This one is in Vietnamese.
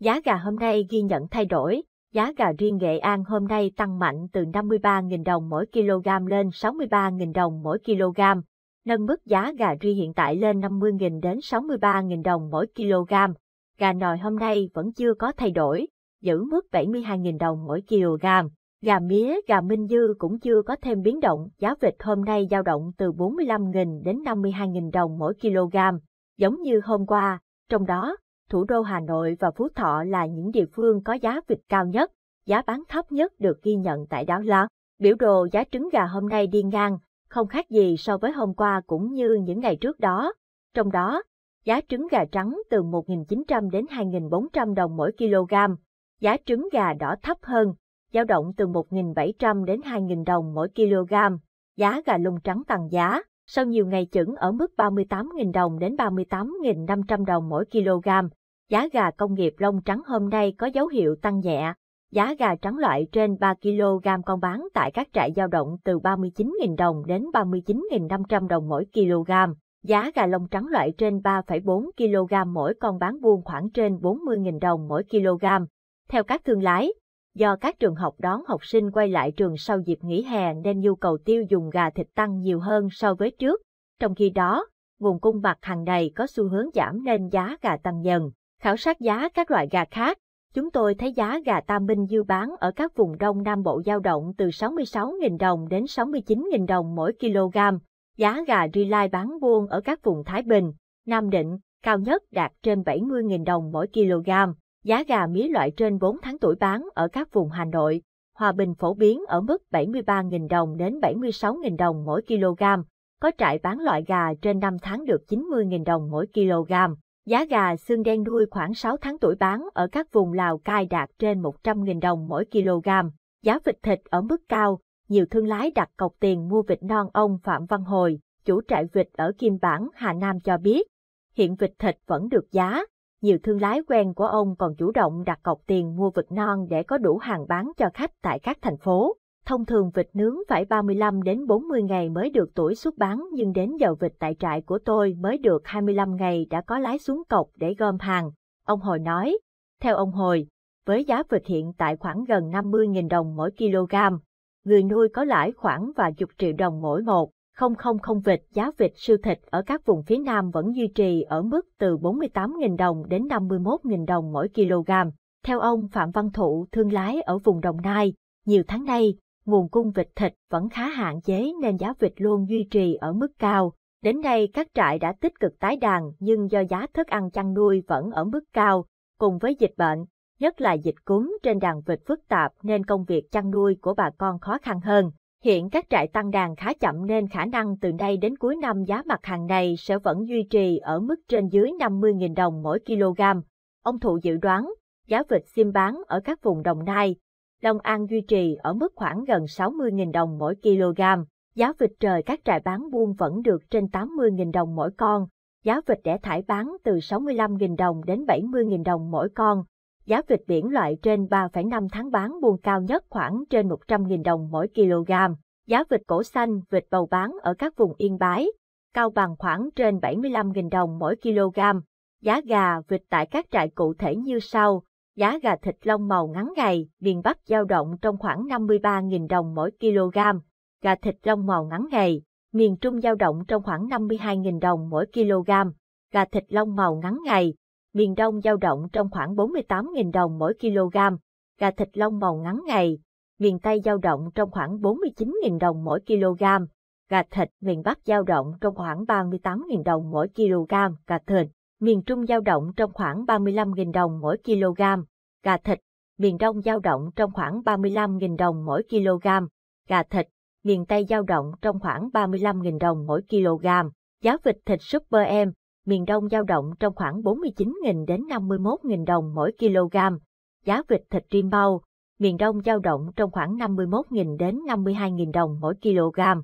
Giá gà hôm nay ghi nhận thay đổi, giá gà riêng Nghệ An hôm nay tăng mạnh từ 53.000 đồng mỗi kg lên 63.000 đồng mỗi kg, nâng mức giá gà riêng hiện tại lên 50.000 đến 63.000 đồng mỗi kg. Gà nồi hôm nay vẫn chưa có thay đổi, giữ mức 72.000 đồng mỗi kg. Gà mía, gà minh dư cũng chưa có thêm biến động, giá vịt hôm nay dao động từ 45.000 đến 52.000 đồng mỗi kg, giống như hôm qua, trong đó thủ đô Hà Nội và Phú Thọ là những địa phương có giá vịt cao nhất, giá bán thấp nhất được ghi nhận tại Đáo Lót. Biểu đồ giá trứng gà hôm nay đi ngang, không khác gì so với hôm qua cũng như những ngày trước đó. Trong đó, giá trứng gà trắng từ 1.900 đến 2.400 đồng mỗi kg, giá trứng gà đỏ thấp hơn, dao động từ 1.700 đến 2.000 đồng mỗi kg, giá gà lông trắng tăng giá sau nhiều ngày chững ở mức 38.000 đồng đến 38.500 đồng mỗi kg. Giá gà công nghiệp lông trắng hôm nay có dấu hiệu tăng nhẹ. Giá gà trắng loại trên 3 kg con bán tại các trại giao động từ 39.000 đồng đến 39.500 đồng mỗi kg. Giá gà lông trắng loại trên 3,4 kg mỗi con bán buôn khoảng trên 40.000 đồng mỗi kg. Theo các thương lái, Do các trường học đón học sinh quay lại trường sau dịp nghỉ hè nên nhu cầu tiêu dùng gà thịt tăng nhiều hơn so với trước. Trong khi đó, nguồn cung mặt hàng này có xu hướng giảm nên giá gà tăng dần. Khảo sát giá các loại gà khác, chúng tôi thấy giá gà Tam Minh Dư bán ở các vùng Đông Nam Bộ dao động từ 66.000 đồng đến 69.000 đồng mỗi kg. Giá gà relay bán buôn ở các vùng Thái Bình, Nam Định, cao nhất đạt trên 70.000 đồng mỗi kg. Giá gà mía loại trên 4 tháng tuổi bán ở các vùng Hà Nội, Hòa Bình phổ biến ở mức 73.000 đồng đến 76.000 đồng mỗi kg, có trại bán loại gà trên 5 tháng được 90.000 đồng mỗi kg. Giá gà xương đen đuôi khoảng 6 tháng tuổi bán ở các vùng Lào Cai đạt trên 100.000 đồng mỗi kg. Giá vịt thịt ở mức cao, nhiều thương lái đặt cọc tiền mua vịt non ông Phạm Văn Hồi, chủ trại vịt ở Kim Bảng, Hà Nam cho biết. Hiện vịt thịt vẫn được giá, nhiều thương lái quen của ông còn chủ động đặt cọc tiền mua vịt non để có đủ hàng bán cho khách tại các thành phố. Thông thường vịt nướng phải 35 đến 40 ngày mới được tuổi xuất bán nhưng đến giờ vịt tại trại của tôi mới được 25 ngày đã có lái xuống cọc để gom hàng. Ông Hồi nói, theo ông Hồi, với giá vịt hiện tại khoảng gần 50.000 đồng mỗi kg, người nuôi có lãi khoảng vài chục triệu đồng mỗi một. 000 vịt giá vịt siêu thịt ở các vùng phía Nam vẫn duy trì ở mức từ 48.000 đồng đến 51.000 đồng mỗi kg. Theo ông Phạm Văn Thụ, thương lái ở vùng Đồng Nai, nhiều tháng nay, nguồn cung vịt thịt vẫn khá hạn chế nên giá vịt luôn duy trì ở mức cao. Đến nay các trại đã tích cực tái đàn nhưng do giá thức ăn chăn nuôi vẫn ở mức cao, cùng với dịch bệnh, nhất là dịch cúm trên đàn vịt phức tạp nên công việc chăn nuôi của bà con khó khăn hơn. Hiện các trại tăng đàn khá chậm nên khả năng từ nay đến cuối năm giá mặt hàng này sẽ vẫn duy trì ở mức trên dưới 50.000 đồng mỗi kg. Ông Thụ dự đoán giá vịt xiêm bán ở các vùng Đồng Nai, Long An duy trì ở mức khoảng gần 60.000 đồng mỗi kg. Giá vịt trời các trại bán buôn vẫn được trên 80.000 đồng mỗi con. Giá vịt đẻ thải bán từ 65.000 đồng đến 70.000 đồng mỗi con giá vịt biển loại trên 3,5 tháng bán buôn cao nhất khoảng trên 100.000 đồng mỗi kg. Giá vịt cổ xanh, vịt bầu bán ở các vùng yên bái, cao bằng khoảng trên 75.000 đồng mỗi kg. Giá gà vịt tại các trại cụ thể như sau. Giá gà thịt lông màu ngắn ngày, miền Bắc giao động trong khoảng 53.000 đồng mỗi kg. Gà thịt lông màu ngắn ngày, miền Trung giao động trong khoảng 52.000 đồng mỗi kg. Gà thịt lông màu ngắn ngày, miền Đông dao động trong khoảng 48.000 đồng mỗi kg, gà thịt lông màu ngắn ngày, miền Tây dao động trong khoảng 49.000 đồng mỗi kg, gà thịt miền Bắc dao động trong khoảng 38.000 đồng mỗi kg, gà thịt miền Trung dao động trong khoảng 35.000 đồng mỗi kg, gà thịt miền Đông dao động trong khoảng 35.000 đồng mỗi kg, gà thịt miền Tây dao động trong khoảng 35.000 đồng mỗi kg. Giá vịt thịt Super Em miền Đông dao động trong khoảng 49.000 đến 51.000 đồng mỗi kg, giá vịt thịt rim bao, miền Đông dao động trong khoảng 51.000 đến 52.000 đồng mỗi kg.